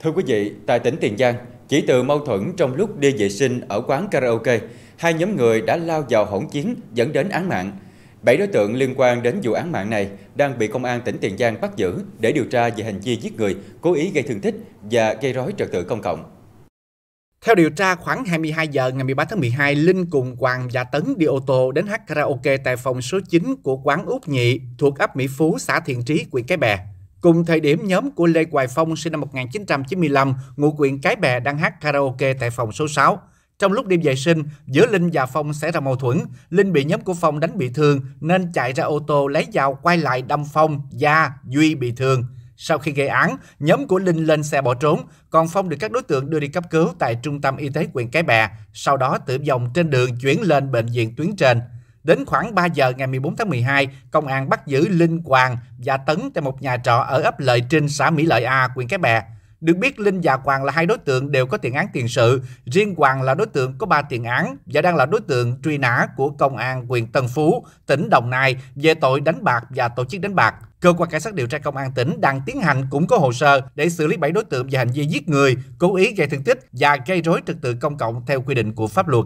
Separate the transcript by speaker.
Speaker 1: Thưa quý vị, tại tỉnh Tiền Giang, chỉ từ mâu thuẫn trong lúc đi vệ sinh ở quán karaoke, hai nhóm người đã lao vào hỗn chiến dẫn đến án mạng. Bảy đối tượng liên quan đến vụ án mạng này đang bị công an tỉnh Tiền Giang bắt giữ để điều tra về hành vi giết người, cố ý gây thương tích và gây rối trật tự công cộng.
Speaker 2: Theo điều tra, khoảng 22 giờ ngày 13 tháng 12, Linh cùng Hoàng và Tấn đi ô tô đến hát karaoke tại phòng số 9 của quán Úc Nhị thuộc ấp Mỹ Phú, xã Thiện Trí, huyện Cái Bè. Cùng thời điểm nhóm của Lê Hoài Phong sinh năm 1995, ngụ quyện Cái Bè đang hát karaoke tại phòng số 6. Trong lúc đi vệ sinh, giữa Linh và Phong xảy ra mâu thuẫn. Linh bị nhóm của Phong đánh bị thương nên chạy ra ô tô lấy dao quay lại đâm Phong, Gia, Duy bị thương. Sau khi gây án, nhóm của Linh lên xe bỏ trốn, còn Phong được các đối tượng đưa đi cấp cứu tại trung tâm y tế huyện Cái Bè, sau đó tử vong trên đường chuyển lên bệnh viện tuyến trên. Đến khoảng 3 giờ ngày 14 tháng 12, công an bắt giữ Linh Hoàng và Tấn tại một nhà trọ ở ấp Lợi Trinh, xã Mỹ Lợi A, huyện Cái Bè. Được biết Linh và Hoàng là hai đối tượng đều có tiền án tiền sự, riêng Hoàng là đối tượng có 3 tiền án và đang là đối tượng truy nã của công an huyện Tân Phú, tỉnh Đồng Nai về tội đánh bạc và tổ chức đánh bạc. Cơ quan cảnh sát điều tra công an tỉnh đang tiến hành củng cố hồ sơ để xử lý 7 đối tượng về hành vi giết người, cố ý gây thương tích và gây rối trật tự công cộng theo quy định của pháp luật.